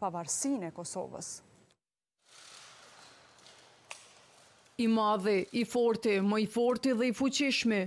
pavarësin e Kosovës. I madhe, i forte, më i forte dhe i fuqishme,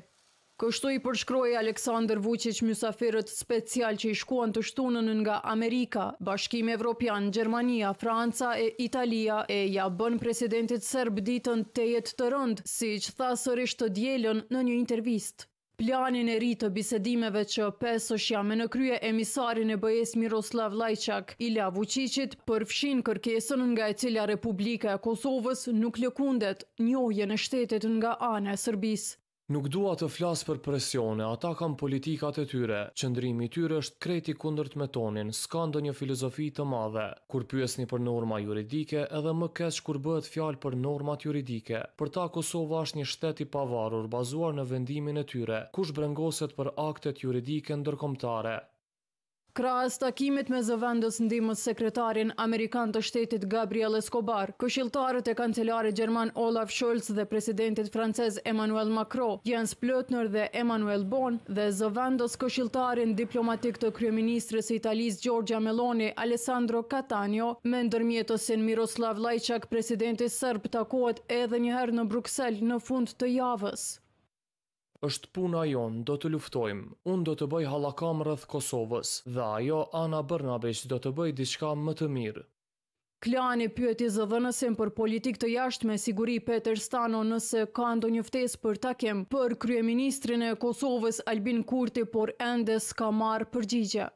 kështu i përshkroj Aleksandr Vucic mjusaferët special që i shkuan të shtunën nga Amerika, Bashkim Evropian, Gjermania, Franca e Italia e ja bën presidentit sërb ditën të jetë të rëndë, si që thasërisht të djelën në një intervistë. Planin e ri të bisedimeve që peso shjame në krye emisarin e bëjes Miroslav Lajçak, Ila Vucicit, përfshin kërkesën nga e cila Republika e Kosovës nuk lëkundet njohje në shtetet nga anë e Sërbis. Nuk dua të flas për presione, ata kanë politikat e tyre. Qëndrimi i tyre është kreti kundërt me tonin, s'ka ndonjë filozofi të madhe. Kur pyesni për norma juridike, edhe më keq kur bëhet fjalë për normat juridike. Për ta Kosova është një shtet i pavarur, bazuar në vendimin e tyre. Kush brengoset për aktet juridike ndërkombëtare? Kras takimit me zëvendës ndimës sekretarin Amerikan të shtetit Gabriel Escobar, këshiltarët e kancelare Gjerman Olaf Scholz dhe presidentit francez Emmanuel Macron, Jens Plotner dhe Emmanuel Bon, dhe zëvendës këshiltarin diplomatik të kryeministrës e italis Gjorgja Meloni, Alessandro Catanio, me ndërmjetësin Miroslav Lajçak, presidentit sërb, takohet edhe njëherë në Bruxelles në fund të javës është puna jonë, do të luftojmë, unë do të bëj halakam rëth Kosovës, dhe ajo, Ana Bërnabesh, do të bëj diçka më të mirë. Klani pyet i zëdhënësim për politik të jashtme me siguri Peter Stano nëse ka ndo njëftes për takim për Kryeministrin e Kosovës Albin Kurti, por endes ka marë përgjigja.